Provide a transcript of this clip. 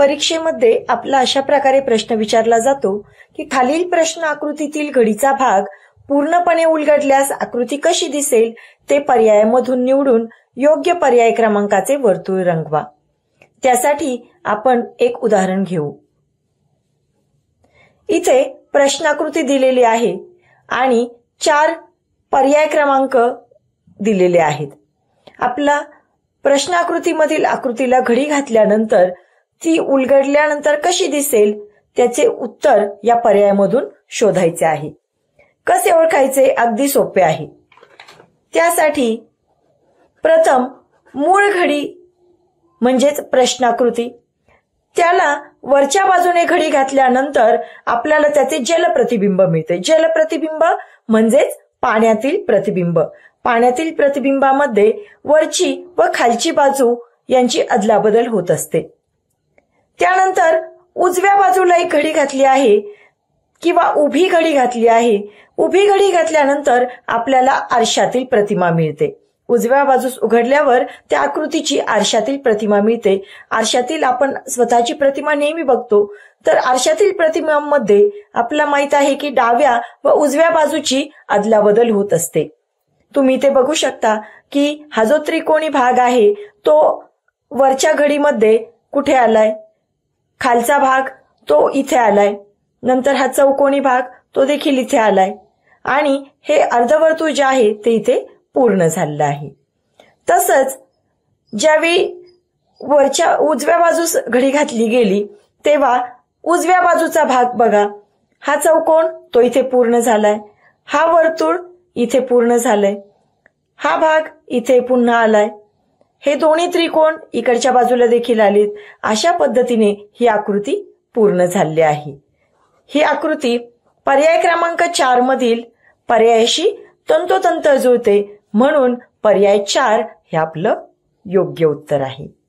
परीक्षेमध्ये आपला अशा प्रकारे प्रश्न विचारला जातो की खालील प्रश्न आकृतीतील घडीचा भाग पूर्णपणे उलगडल्यास आकृती कशी दिसेल ते पर्यायामधून निवडून योग्य पर्याय क्रमांकाचे वर्तुळ रंगवा त्यासाठी आपण एक उदाहरण घेऊ इथे प्रश्नाकृती दिलेली आहे आणि चार पर्याय क्रमांक दिलेले आहेत आपला प्रश्नाकृतीमधील आकृतीला घडी घातल्यानंतर ती उलगडल्यानंतर कशी दिसेल त्याचे उत्तर या पर्यायामधून शोधायचे आहे कसे ओळखायचे अगदी सोपे आहे त्यासाठी प्रथम मूळ घडी म्हणजेच प्रश्नाकृती त्याला वरच्या बाजूने घडी घातल्यानंतर आपल्याला त्याचे जलप्रतिबिंब मिळते जलप्रतिबिंब म्हणजेच पाण्यातील प्रतिबिंब पाण्यातील प्रतिबिंबामध्ये वरची व खालची बाजू यांची अदलाबदल होत असते त्यानंतर उजव्या बाजूला एक घडी घातली आहे किंवा उभी घडी घातली आहे उभी घडी घातल्यानंतर आपल्याला आरशातील प्रतिमा मिळते उजव्या बाजूस उघडल्यावर त्या आकृतीची आरशातील प्रतिमा मिळते आरशातील आपण स्वतःची प्रतिमा नेहमी बघतो तर आरशातील प्रतिमांमध्ये आपल्याला माहित आहे की डाव्या व उजव्या बाजूची अदलाबदल होत असते तुम्ही ते बघू शकता की हा जो त्रिकोणी भाग आहे तो वरच्या घडीमध्ये कुठे आलाय खालचा भाग तो इथे आलाय नंतर हा चौकोनी भाग तो देखील इथे आलाय आणि हे अर्धवर्तुळ जे आहे ते इथे पूर्ण झालेलं आहे तसंच ज्यावेळी वरच्या उजव्या बाजूस घडी घातली गेली तेव्हा उजव्या बाजूचा भाग बघा हा चौकोन तो इथे पूर्ण झालाय हा वर्तुळ इथे पूर्ण झालाय हा भाग इथे पुन्हा आलाय हे दोन्ही त्रिकोण इकडच्या बाजूला देखील आलेत अशा पद्धतीने ही आकृती पूर्ण झाली आहे ही आकृती पर्याय क्रमांक चार मधील पर्यायाशी तंतोतंत जुळते म्हणून पर्याय चार हे आपलं योग्य उत्तर आहे